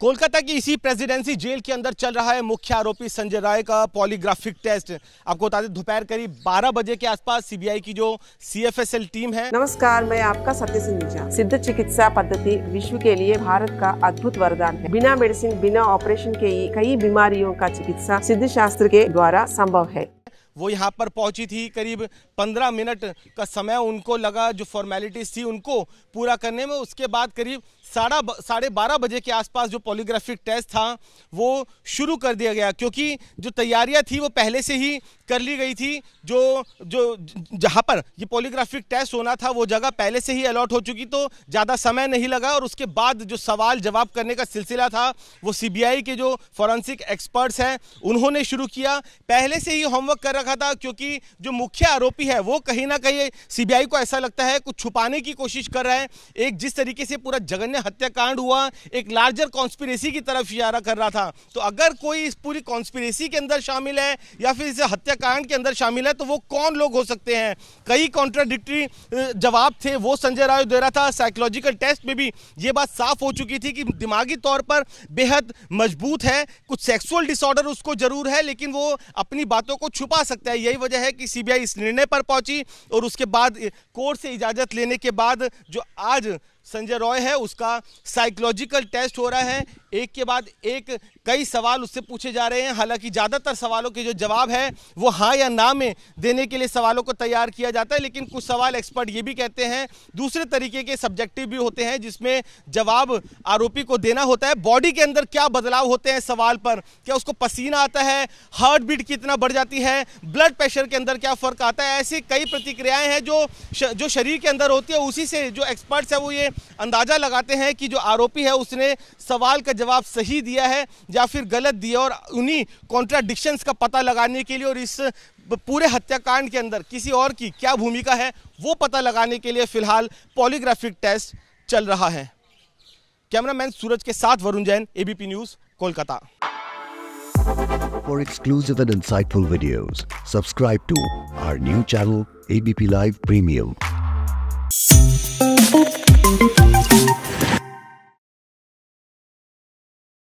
कोलकाता की इसी presidency jail के अंदर चल रहा है मुख्य आरोपी संजय राय का पॉलीग्राफिक टेस्ट आपको बता दें दोपहर करीब 12 बजे के आसपास सीबीआई की जो सीएफएसएल टीम है नमस्कार मैं आपका सत्य सिंह सिद्ध चिकित्सा पद्धति विश्व के लिए भारत का अद्भुत वरदान है बिना मेडिसिन बिना ऑपरेशन के कई बीमारियों का चिकित्सा सिद्ध शास्त्र के द्वारा संभव है वो यहाँ पर पहुंची थी करीब पंद्रह मिनट का समय उनको लगा जो फॉर्मेलिटीज थी उनको पूरा करने में उसके बाद करीब साढ़ा साढ़े बारह बजे के आसपास जो पॉलीग्राफिक टेस्ट था वो शुरू कर दिया गया क्योंकि जो तैयारियां थी वो पहले से ही कर ली गई थी जो जो जहाँ पर ये पॉलीग्राफिक टेस्ट होना था वो जगह पहले से ही अलॉट हो चुकी तो ज़्यादा समय नहीं लगा और उसके बाद जो सवाल जवाब करने का सिलसिला था वो सी के जो फॉरेंसिक एक्सपर्ट्स हैं उन्होंने शुरू किया पहले से ही होमवर्क कर रखा था क्योंकि जो मुख्य आरोपी है वो कहीं ना कहीं सी को ऐसा लगता है कुछ छुपाने की कोशिश कर रहा है एक जिस तरीके से पूरा जगन्या हत्याकांड हुआ एक लार्जर कॉन्स्पिरेसी की तरफ इशारा कर रहा था तो अगर कोई इस पूरी कॉन्स्पिरेसी के अंदर शामिल है या फिर इसे हत्याकांड के अंदर शामिल है तो वो कौन लोग हो सकते हैं कई कॉन्ट्राडिक्टी जवाब थे वो संजय राय दे रहा था साइकोलॉजिकल टेस्ट में भी ये बात साफ हो चुकी थी कि दिमागी तौर पर बेहद मजबूत है कुछ सेक्सुअल डिसऑर्डर उसको जरूर है लेकिन वो अपनी बातों को छुपा सकता है यही वजह है कि सीबीआई इस निर्णय पर पहुंची और उसके बाद कोर्ट से इजाज़त लेने के बाद जो आज संजय रॉय है उसका का साइकोलॉजिकल टेस्ट हो रहा है एक के बाद एक कई सवाल उससे पूछे जा रहे हैं हालांकि ज़्यादातर सवालों के जो जवाब है वो हाँ या ना में देने के लिए सवालों को तैयार किया जाता है लेकिन कुछ सवाल एक्सपर्ट ये भी कहते हैं दूसरे तरीके के सब्जेक्टिव भी होते हैं जिसमें जवाब आरोपी को देना होता है बॉडी के अंदर क्या बदलाव होते हैं सवाल पर क्या उसको पसीना आता है हार्ट बीट कितना बढ़ जाती है ब्लड प्रेशर के अंदर क्या फ़र्क आता है ऐसी कई प्रतिक्रियाएं हैं जो श, जो शरीर के अंदर होती है उसी से जो एक्सपर्ट्स हैं वो ये अंदाज़ा लगाते हैं हैं कि जो आरोपी है उसने सवाल का जवाब सही दिया है या फिर गलत दिया और उन्हीं कॉन्ट्राडिक्शंस का पता लगाने के लिए और इस पूरे हत्याकांड के अंदर किसी और की क्या भूमिका है वो पता लगाने के लिए फिलहाल पॉलीग्राफिक टेस्ट चल रहा है कैमरामैन सूरज के साथ Varun Jain ABP news Kolkata For exclusive and insightful videos, subscribe to our new channel ABP Live Premium.